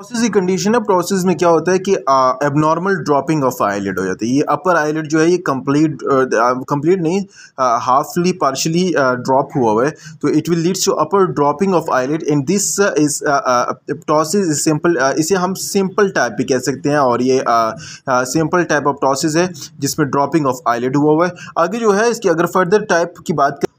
process की condition है process में क्या होता है कि एबनॉर्मल ड्रॉपिंग ऑफ आईलेट हो जाती है ये अपर आईलेट जो है ये कंप्लीट कंप्लीट नहीं हाफली पार्शली ड्रॉप हुआ हुआ है तो it will leads to upper dropping of eyelid and this is ptosis is simple इसे हम सिंपल टाइप भी कह सकते हैं और ये सिंपल टाइप ऑफ टॉसिस है जिसमें ड्रॉपिंग ऑफ आईलेट हुआ हुआ है आगे जो है इसकी अगर फर्दर टाइप की बात करें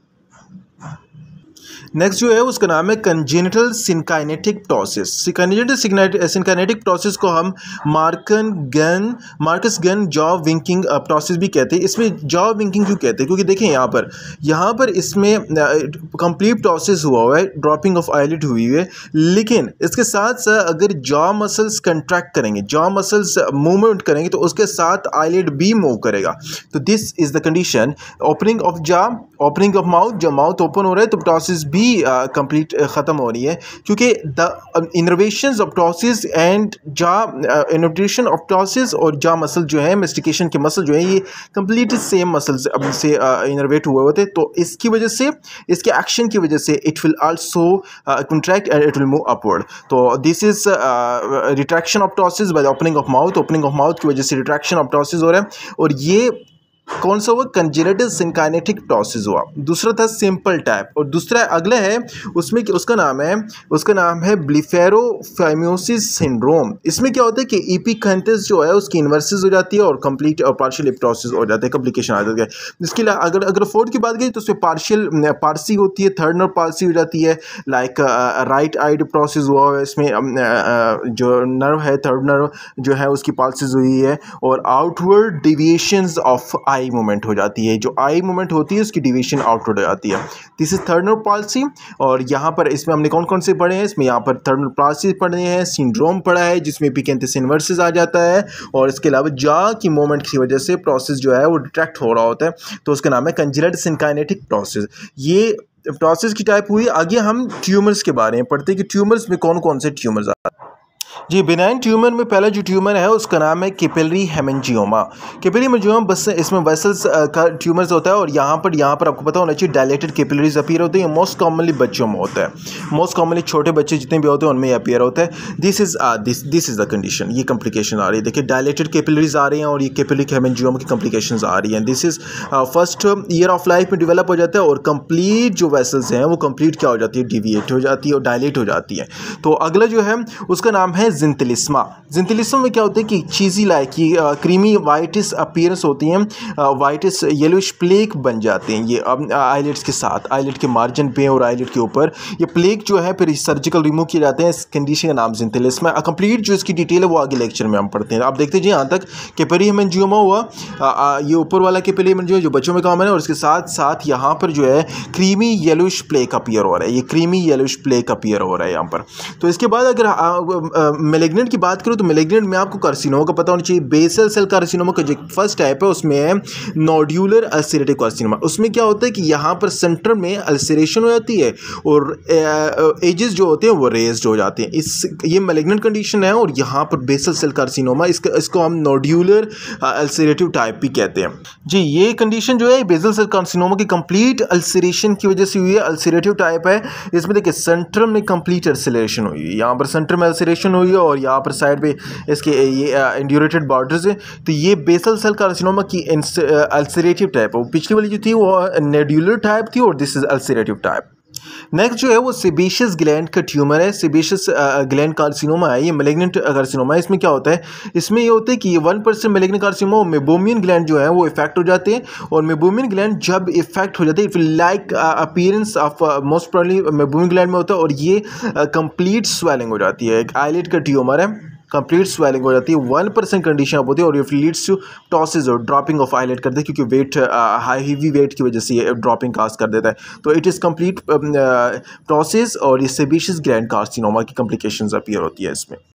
नेक्स्ट जो है उसका नाम है congenital synkinetic ptosis congenital synkinetic ptosis को हम Marcus Gunn Marcus Gunn jaw winking ptosis भी कहते हैं इसमें जॉ विंकिंग क्यों कहते हैं क्योंकि देखें यहाँ पर यहाँ पर इसमें कंप्लीट uh, प्रोसेस हुआ हुआ है ड्रॉपिंग ऑफ आईलिट हुई है लेकिन इसके साथ साथ अगर जॉ मसल्स कंट्रैक्ट करेंगे जॉ मसल्स मूवमेंट करेंगे तो उसके साथ आईलिट भी मूव करेगा तो this is the condition opening of jaw opening of mouth जब माउथ ओपन हो रहा है तो प्रोसेस भी ही कंप्लीट uh, uh, ख़त्म हो रही है क्योंकि the innervation of ptosis and jaw innervation of ptosis और जा मसल जो है मेस्टिकेशन के मसल जो है ये कम्प्लीट सेम मसल से इनोवेट uh, हुए होते तो इसकी वजह से इसके एक्शन की वजह से it will also contract and it will move upward तो this is retraction of ptosis tosses by the opening of mouth opening of की वजह से रिट्रैक्शन ऑफ टॉसिस हो रहा है और ये कौन सा हुआ कंजेनेटिव सिंकाइनेटिक टॉसिस हुआ दूसरा था सिंपल टाइप और दूसरा अगला है उसमें उसका नाम है उसका नाम है ब्लिफेरोफेम्योसिस सिंड्रोम इसमें क्या होता है कि ईपिकंथस e जो है उसकी इन्वर्सिस हो जाती है और कंप्लीट और पार्शियल इप्टोसिस हो जाते हैं कम्प्लीकेशन आ जाती है इसके अलावा अगर अगर फोर्थ की बात करें तो उसमें पार्शियल पारसी होती है थर्ड नर्व पारसी हो जाती है लाइक राइट आइड प्रोसेस हुआ um, uh, uh, है इसमें जो नर्व है थर्ड नर्व जो है उसकी पालसिस हुई है और outward deviation of eye movement हो जाती है जो आई मोमेंट होती है उसकी डिवीशन आउटवर्ड हो जाती है दिस इज पॉलिसी और यहाँ पर इसमें हमने कौन कौन से पढ़े हैं इसमें यहाँ पर पॉलिसी पढ़े हैं सिंड्रोम पढ़ा है जिसमें पिकेंथिस इन्वर्सिस आ जाता है और इसके अलावा जा की मोमेंट की वजह से प्रोसेस जो है वो डिट्रैक्ट हो रहा होता है तो उसका नाम है कंजिलड सिंकाइनेटिक प्रोसेस ये प्रोसेस की टाइप हुई आगे हम ट्यूमर्स के बारे में पढ़ते हैं कि ट्यूमर्स में कौन कौन से ट्यूमर्स आते हैं जी बिनाइन ट्यूमर में पहला जो ट्यूमर है उसका नाम है किपेलरी हेमेंजियोमा किपेलरी हेमेंजियोमा बस इसमें वेसल्स का ट्यूमर्स होता है और यहाँ पर यहाँ पर आपको पता होना चाहिए डायलेटेड कैपिलरीज अपियर होती है मोस्ट कॉमनली बच्चों में होता है मोस्ट कॉमनली छोटे बच्चे जितने भी होते हैं उनमें अपीयर होता है this is this this is the condition ये कम्प्लीकेशन आ रही है देखिए डायलेटेड केपिलरीज आ रही हैं और ये कैपिलिक हेमेंजियोमा की कम्प्लीकेशन आ रही हैं this is first year of life में डिवेलप हो जाता है और कंप्लीट जो वेसल्स हैं वो कंप्लीट क्या हो जाती है डिविएट हो जाती है और डायलेट हो जाती है तो अगला जो है उसका नाम है जिंतलिस्मा जिंतलिस्मा में क्या होता है कि चीज़ी लाइक की क्रीमी वाइटिस अपीयरेंस होती हैं वाइटिस येलोइश प्लेक बन जाते हैं ये अब आईलेट्स के साथ आईलेट के मार्जिन पे और आईलेट के ऊपर ये प्लेक जो है फिर सर्जिकल रिमूव किए जाते हैं इस कंडीशन का नाम जिंतलिस्मा कंप्लीट जो इसकी डिटेल है वो आगे लेक्चर में हम पढ़ते हैं आप देखते जाइए यहाँ तक के एनजियोमा हुआ आ, आ, ये ऊपर वाला के एनजियो जो बच्चों में कॉमन है और इसके साथ साथ यहाँ पर जो है क्रीमी येलोइश प्लेक अपीयर हो रहा है ये क्रीमी येलोइश प्लेक अपीयर हो रहा है यहाँ पर तो इसके बाद अगर मेलेग्नेंट की बात करूँ तो मेलेग्नेंट में आपको कार्सिनोमा का पता होना चाहिए बेसल सेल कार्सिनोमा का जो फर्स्ट टाइप है उसमें नोड्यूलर अल्सरेटिव कार्सिनोमा उसमें क्या होता है कि यहाँ पर सेंटर में अल्सरेशन हो जाती है और एजेस जो होते हैं वो रेज हो जाते हैं इस ये मेलेग्नेंट कंडीशन है और यहाँ पर बेसल सेल कार्सिनोमा इसका इसको हम नोड्यूलर अल्सरेटिव टाइप भी कहते हैं जी ये कंडीशन जो है बेसल सेल कार्सिनोमा की कंप्लीट अल्सरेशन की वजह से हुई है अल्सरेटिव टाइप है इसमें देखिए सेंटर में कंप्लीट अल्सरेशन हुई है यहाँ पर सेंटर में अल्सरेशन हुई हुई है और यहाँ पर साइड पे इसके ये इंड्यूरेटेड बॉर्डर्स हैं तो ये बेसल सेल कार्सिनोमा की अल्सरेटिव टाइप है पिछली वाली जो थी वो नेड्यूलर टाइप थी और this is ulcerative type next जो है वो सिबिशियस ग्लैंड का ट्यूमर है सिबिशियस ग्लैंड कार्सिनोमा है ये मेलेग्नेंट कार्सिनोमा uh, है इसमें क्या होता है इसमें ये होता है कि ये वन परसेंट मेलेग्न कार्सिनोमा और मेबोमियन ग्लैंड जो है वो इफेक्ट हो जाते हैं और मेबोमियन ग्लैंड जब इफेक्ट हो जाते हैं if like appearance of most problem meibomian gland में होता है और ये कंप्लीट uh, स्वेलिंग हो जाती है एक आईलेट का ट्यूमर है कंप्लीट स्वेलिंग हो जाती है वन परसेंट कंडीशन आप होती है और इफ लीड्स टू टॉसिस और ड्रॉपिंग ऑफ आईलेट करते हैं क्योंकि वेट हाई हीवी वेट की वजह से ये ड्रॉपिंग कास्ट कर देता है तो इट इज़ कंप्लीट टॉसिस और ये सेबिशियस ग्रैंड कार्सिनोमा की कम्प्लिकेशन अपीयर होती है इसमें